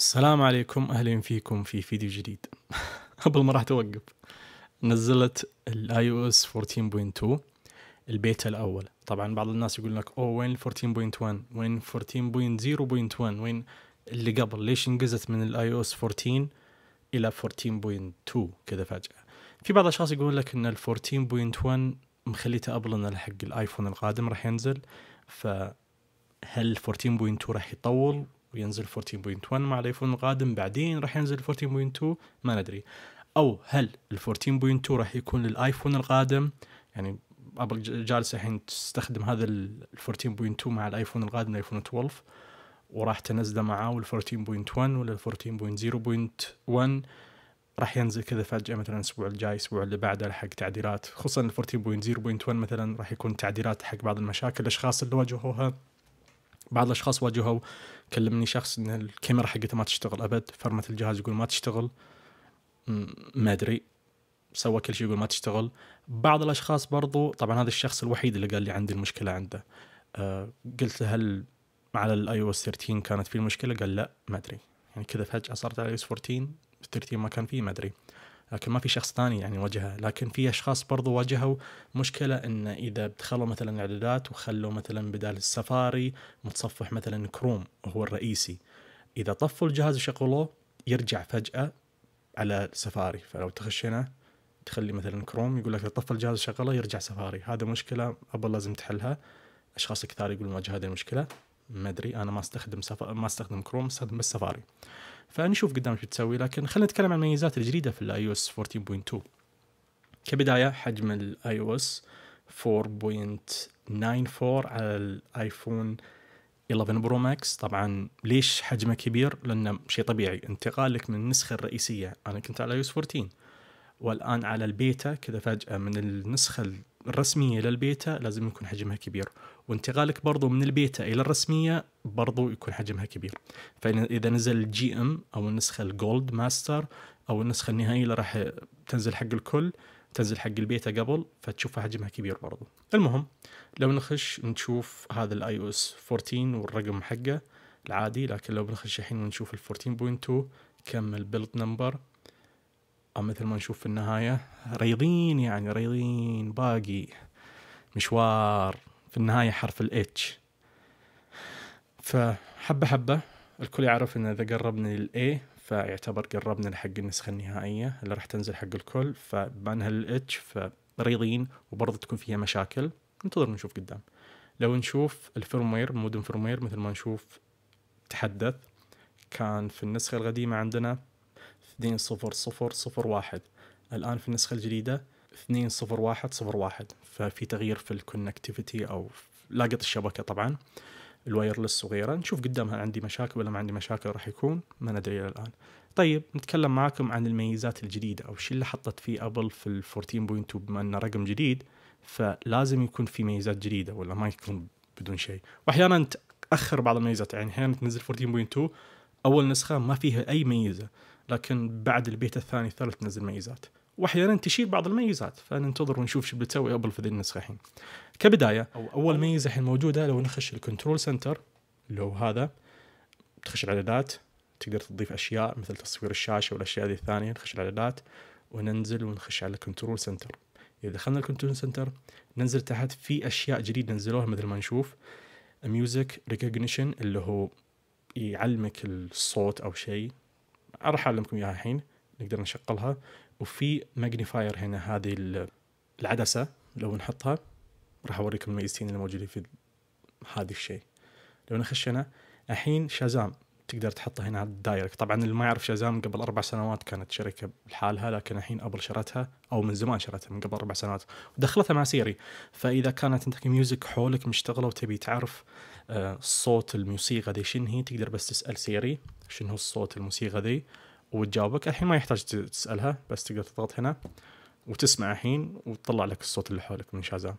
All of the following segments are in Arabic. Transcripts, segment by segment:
السلام عليكم اهلا فيكم في فيديو جديد قبل ما راح توقف نزلت الاي او اس 14.2 البيتا الاول طبعا بعض الناس يقول لك اوه وين 14.1 وين 14.0.1 وين اللي قبل ليش انقزت من الاي او اس 14 الى 14.2 كذا فجاه في بعض الاشخاص يقول لك ان ال 14.1 مخليته ان حق الايفون القادم راح ينزل فهل 14.2 راح يطول وينزل 14.1 مع الايفون القادم بعدين راح ينزل 14.2 ما ندري او هل ال 14.2 راح يكون للايفون القادم يعني ابل جالسه الحين تستخدم هذا ال 14.2 مع الايفون القادم الايفون 12 وراح تنزله معاه وال 14.1 ولا 14.0.1 راح ينزل كذا فجأة مثلا الأسبوع الجاي الأسبوع اللي بعده حق تعديلات خصوصا ال 14.0.1 مثلا راح يكون تعديلات حق بعض المشاكل الأشخاص اللي واجهوها بعض الاشخاص واجهوا كلمني شخص ان الكاميرا حقته ما تشتغل ابد فرمت الجهاز يقول ما تشتغل ما ادري سوى كل شيء يقول ما تشتغل بعض الاشخاص برضو طبعا هذا الشخص الوحيد اللي قال لي عندي المشكله عنده أه قلت له هل على الاي او اس 13 كانت في المشكله قال لا ما ادري يعني كذا فجاه صارت على اي او اس 14 13 ما كان فيه ما ادري لكن ما في شخص ثاني يعني واجهها لكن في اشخاص برضو واجهوا مشكله ان اذا دخلوا مثلا اعدادات وخلوا مثلا بدال السفاري متصفح مثلا كروم هو الرئيسي اذا طفوا الجهاز وشغلوه يرجع فجاه على سفاري فلو تخشينا تخلي مثلا كروم يقول لك طفى الجهاز وشغله يرجع سفاري هذا مشكله ابل لازم تحلها اشخاص كثار يقولون واجه هذه المشكله ما ادري انا ما استخدم سف... ما استخدم كروم استخدم بس سفاري فنشوف قدام شو تسوي لكن خلينا نتكلم عن الميزات الجديده في الاي او اس 14.2 كبدايه حجم الاي او اس 4.94 على الايفون 11 برو ماكس طبعا ليش حجمه كبير لانه شيء طبيعي انتقالك من النسخه الرئيسيه انا كنت على اس 14 والان على البيتا كذا فجاه من النسخه الرسميه للبيتا لازم يكون حجمها كبير وانتقالك برضو من البيتا الى الرسميه برضو يكون حجمها كبير فاذا نزل الجي ام او النسخه الجولد ماستر او النسخه النهائيه اللي راح تنزل حق الكل تنزل حق البيتا قبل فتشوفها حجمها كبير برضو المهم لو نخش نشوف هذا الاي او اس 14 والرقم حقه العادي لكن لو بنخش الحين ونشوف ال 14.2 كم البيلد نمبر أو مثل ما نشوف في النهاية ريضين يعني ريضين باقي مشوار في النهاية حرف الاتش فحبة حبة الكل يعرف ان اذا قربنا للاي فيعتبر قربنا لحق النسخة النهائية اللي راح تنزل حق الكل فبما انها للاتش فريضين وبرضه تكون فيها مشاكل ننتظر نشوف قدام لو نشوف الفيرموير مودن فيرموير مثل ما نشوف تحدث كان في النسخة القديمة عندنا 2.0.0.1 الآن في النسخة الجديدة 2.0.1.0.1 ففي تغيير في الكونكتيفيتي او لاقط الشبكه طبعا الوايرلس وغيره نشوف قدامها عندي مشاكل ولا ما عندي مشاكل راح يكون ما ندري الى الان طيب نتكلم معاكم عن الميزات الجديده او شو اللي حطت فيه ابل في ال 14.2 بما انه رقم جديد فلازم يكون في ميزات جديده ولا ما يكون بدون شيء واحيانا تاخر بعض الميزات يعني احيانا تنزل 14.2 اول نسخه ما فيها اي ميزه لكن بعد البيت الثاني الثالث تنزل ميزات واحيانا تشيل بعض الميزات فننتظر ونشوف شو بتسوي ابل في ذي النسخه الحين كبدايه او اول ميزه الحين موجوده لو نخش الكنترول سنتر اللي هو هذا تخش الاعدادات تقدر تضيف اشياء مثل تصوير الشاشه والاشياء هذه الثانيه نخش الاعدادات وننزل ونخش على الكنترول سنتر اذا دخلنا الكنترول سنتر ننزل تحت في اشياء جديده نزلوها مثل ما نشوف ميوزك ريكوجنيشن اللي هو يعلمك الصوت او شيء راح اعلمكم اياها الحين نقدر نشغلها وفي ماجنيفاير هنا هذه العدسة لو نحطها راح أوريكم الميزتين اللي موجودين في هذا الشيء لو نخش هنا الحين شازام تقدر تحطه هنا على الدايركت طبعا اللي ما يعرف شازام قبل اربع سنوات كانت شركه لحالها لكن الحين ابل شرتها او من زمان شرتها من قبل اربع سنوات ودخلتها مع سيري فاذا كانت عندك ميوزك حولك مشتغله وتبي تعرف آه، صوت الموسيقى ذي شنو هي تقدر بس تسال سيري شنو هو الصوت الموسيقى ذي وتجاوبك الحين ما يحتاج تسالها بس تقدر تضغط هنا وتسمع الحين وتطلع لك الصوت اللي حولك من شازام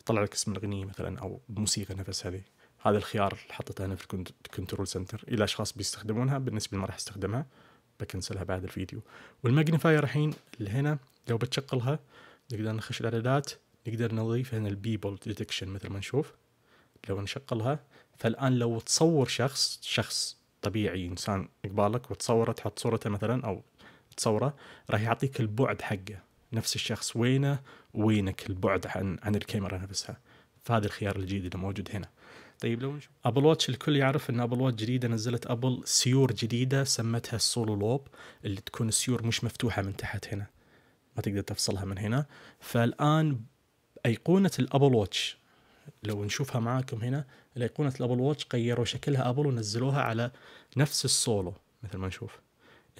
يطلع لك اسم الاغنيه مثلا او الموسيقى نفسها هذه هذا الخيار اللي حطيته هنا في الكنترول سنتر الى اشخاص بيستخدمونها بالنسبه لي ما راح استخدمها بكنسلها بعد الفيديو والماجنيفاير الحين اللي هنا لو بتشغلها نقدر نخش الاعدادات نقدر نضيف هنا البيبل ديتكشن مثل ما نشوف لو نشغلها فالان لو تصور شخص شخص طبيعي انسان قبالك وتصوره تحط صورته مثلا او تصوره راح يعطيك البعد حقه نفس الشخص وينه وينك البعد عن عن الكاميرا نفسها فهذا الخيار الجديد اللي موجود هنا طيب لو نشوف ابل واتش الكل يعرف ان ابل واتش جديده نزلت ابل سيور جديده سمتها السولو لوب اللي تكون السيور مش مفتوحه من تحت هنا ما تقدر تفصلها من هنا فالان ايقونه الابل واتش لو نشوفها معاكم هنا الأيقونة الأبل واتش غيروا شكلها أبل ونزلوها على نفس السولو مثل ما نشوف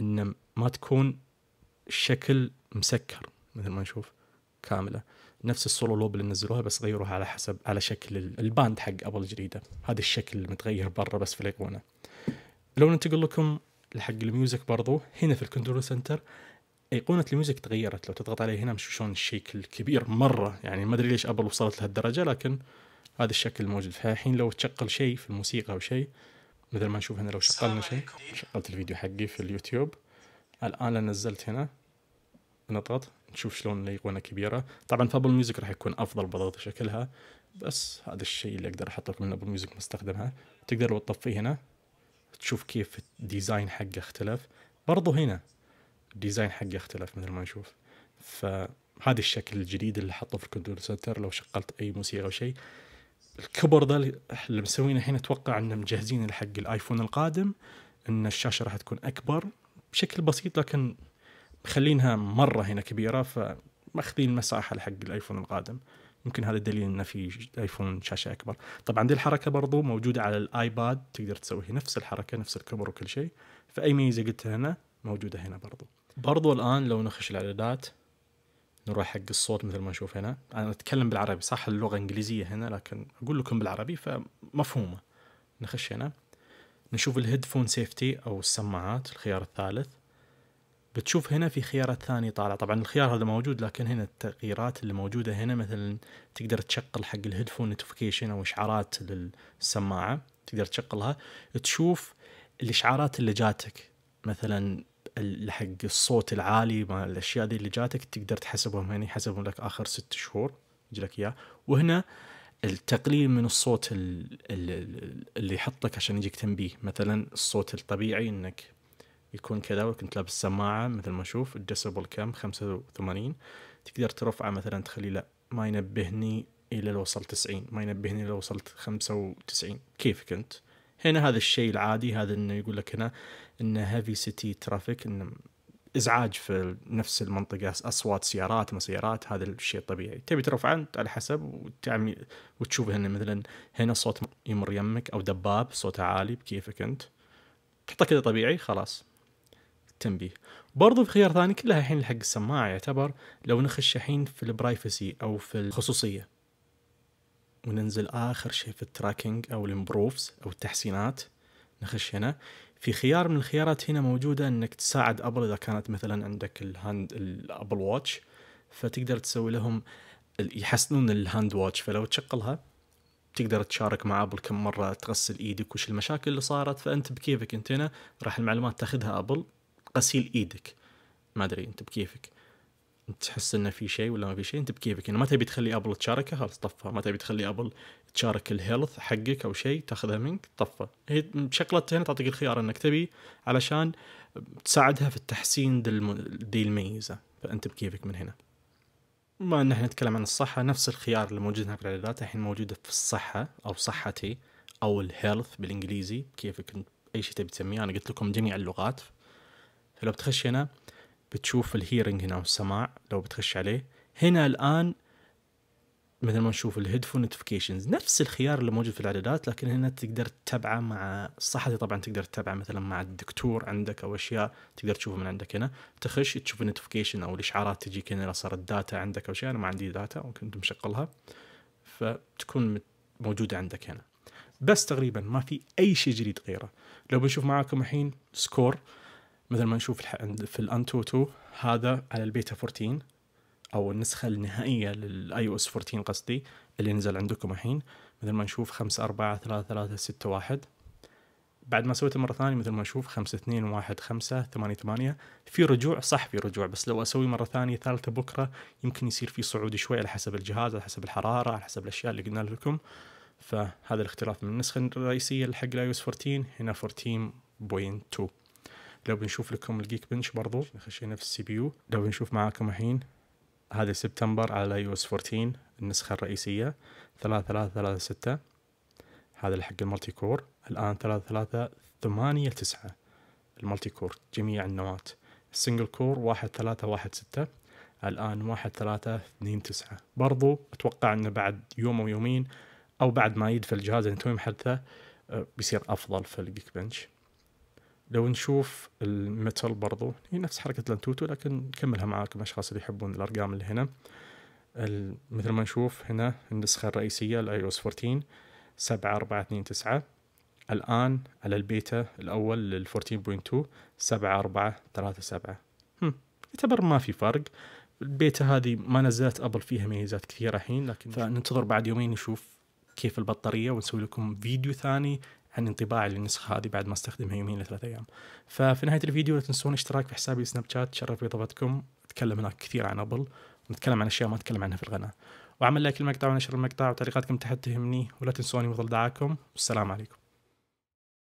إن ما تكون الشكل مسكر مثل ما نشوف كاملة نفس السولو لوب اللي نزلوها بس غيروها على حسب على شكل الباند حق أبل الجديدة هذا الشكل متغير برا بس في الأيقونة لو ننتقل لكم لحق الميوزك برضو هنا في الكنترول سنتر ايقونه الميوزك تغيرت لو تضغط عليه هنا مش شلون الشكل كبير مره يعني ما ادري ليش ابل وصلت لهالدرجه لكن هذا الشكل موجود فالحين لو تشغل شيء في الموسيقى او شيء مثل ما نشوف هنا لو شغلنا شيء شغلت الفيديو حقي في اليوتيوب الان لو نزلت هنا نضغط نشوف شلون الايقونه كبيره طبعا في ابل ميوزك راح يكون افضل بضغط شكلها بس هذا الشيء اللي اقدر احط لكم من ابل ميوزك مستخدمها تقدر لو تطفيه هنا تشوف كيف الديزاين حقه اختلف برضو هنا الديزاين حقه اختلف مثل ما نشوف فهذا الشكل الجديد اللي حطه في الكنترول سنتر لو شغلت اي موسيقى او شيء الكبر ذا اللي مسوينه الحين اتوقع انه مجهزين حق الايفون القادم ان الشاشه راح تكون اكبر بشكل بسيط لكن مخلينها مره هنا كبيره فماخذين مساحه لحق الايفون القادم يمكن هذا الدليل انه في ايفون شاشه اكبر طبعا دي الحركه برضو موجوده على الايباد تقدر تسوي نفس الحركه نفس الكبر وكل شيء فاي ميزه قلتها هنا موجوده هنا برضو برضو الان لو نخش الاعدادات نروح حق الصوت مثل ما نشوف هنا انا اتكلم بالعربي صح اللغه انجليزيه هنا لكن اقول لكم بالعربي فمفهومه نخش هنا نشوف الهيدفون سيفتي او السماعات الخيار الثالث بتشوف هنا في خيارات ثانية طالع طبعا الخيار هذا موجود لكن هنا التغييرات اللي موجودة هنا مثلا تقدر تشغل حق الهيدفون نوتيفيكيشن او اشعارات للسماعة تقدر تشغلها تشوف الاشعارات اللي جاتك مثلا حق الصوت العالي ما الاشياء دي اللي جاتك تقدر تحسبهم هنا يحسبهم لك اخر ست شهور يجي لك اياه وهنا التقليل من الصوت اللي يحطك عشان يجيك تنبيه مثلا الصوت الطبيعي انك يكون كذا وكنت لابس سماعة مثل ما اشوف الديسبل كم 85 تقدر ترفعه مثلا تخلي لا ما ينبهني الى لو وصلت 90 ما ينبهني لو وصلت 95 كيفك انت هنا هذا الشيء العادي هذا انه يقول لك هنا انه هيفي سيتي ترافيك انه ازعاج في نفس المنطقه اصوات سيارات ما سيارات هذا الشيء الطبيعي تبي ترفع انت على حسب وتعمل وتشوف هنا مثلا هنا صوت يمر يمك او دباب صوته عالي بكيفك انت تحطه كذا طبيعي خلاص تنبيه برضو في خيار ثاني كلها الحين حق السماعه يعتبر لو نخش الحين في البرايفسي او في الخصوصيه وننزل اخر شيء في التراكنج او الامبروفز او التحسينات نخش هنا في خيار من الخيارات هنا موجوده انك تساعد ابل اذا كانت مثلا عندك الهاند الابل واتش فتقدر تسوي لهم يحسنون الهاند واتش فلو تشغلها تقدر تشارك مع ابل كم مره تغسل ايدك وش المشاكل اللي صارت فانت بكيفك انت هنا راح المعلومات تاخذها ابل غسيل ايدك ما ادري انت بكيفك تحس انه في شيء ولا ما في شيء انت بكيفك يعني ما تبي تخلي ابل تشاركه خلاص طفى ما تبي تخلي ابل تشارك الهيلث حقك او شيء تاخذها منك طفى هي شغلتها هنا تعطيك الخيار انك تبي علشان تساعدها في التحسين دي الميزه فانت بكيفك من هنا بما ان احنا نتكلم عن الصحه نفس الخيار اللي موجود هناك في الاعدادات الحين موجوده في الصحه او صحتي او الهيلث بالانجليزي كيفك اي شيء تبي تسميه انا قلت لكم جميع اللغات فلو بتخش هنا بتشوف الهيرنج هنا والسماع لو بتخش عليه هنا الآن مثل ما نشوف الهيدفون نوتيفيكيشنز نفس الخيار اللي موجود في الاعدادات لكن هنا تقدر تتبعه مع صحتي طبعا تقدر تتبعه مثلا مع الدكتور عندك او اشياء تقدر تشوفها من عندك هنا تخش تشوف النوتيفيكيشن او الاشعارات تجيك هنا اذا صارت داتا عندك او شيء انا ما عندي داتا وكنت مشغلها فتكون موجوده عندك هنا بس تقريبا ما في اي شيء جديد غيره لو بنشوف معاكم الحين سكور مثل ما نشوف في الانتوتو هذا على البيتا 14 او النسخه النهائيه للاي او اس 14 قصدي اللي نزل عندكم الحين مثل ما نشوف 5 4 3 3 6 1 بعد ما سويته مره ثانيه مثل ما نشوف 5 2 1 5 8 8 في رجوع صح في رجوع بس لو اسوي مره ثانيه ثالثه بكره يمكن يصير في صعود شوي على حسب الجهاز على حسب الحراره على حسب الاشياء اللي قلنا لكم فهذا الاختلاف من النسخه الرئيسيه حق الاي او اس 14 هنا 14.2 لو بنشوف لكم الجيك بنش برضو خشينا في السي بي يو لو بنشوف معاكم الحين هذا سبتمبر على يو اس 14 النسخة الرئيسية ثلاثة ثلاثة ستة هذا حق المالتي كور الآن ثلاثة ثمانية تسعة المالتي كور جميع النواة السنجل كور 1316 الآن 1329 ثلاثة اثنين تسعة برضو أتوقع أنه بعد يوم أو يومين أو بعد ما يدفع الجهاز ينتهي يعني محدثه آه، بيصير أفضل في الجيك بنش لو نشوف المتل برضو هي نفس حركة لانتوتو لكن نكملها معاكم الأشخاص اللي يحبون الأرقام اللي هنا مثل ما نشوف هنا النسخة الرئيسية الاي او اس 14 سبعة أربعة اثنين تسعة الآن على البيتا الأول لل 14.2 سبعة أربعة ثلاثة سبعة يعتبر ما في فرق البيتا هذه ما نزلت أبل فيها ميزات كثيرة الحين لكن فننتظر بعد يومين نشوف كيف البطارية ونسوي لكم فيديو ثاني عن انطباعي للنسخة هذه بعد ما استخدمها يومين لثلاث أيام ففي نهاية الفيديو لا تنسون اشتراك في حسابي سناب شات تشرف بطبتكم أتكلم هناك كثير عن أبل ونتكلم عن أشياء ما أتكلم عنها في القناة وعمل لايك المقطع ونشر المقطع وتعليقاتكم تحت تهمني ولا تنسوني وظل دعاكم والسلام عليكم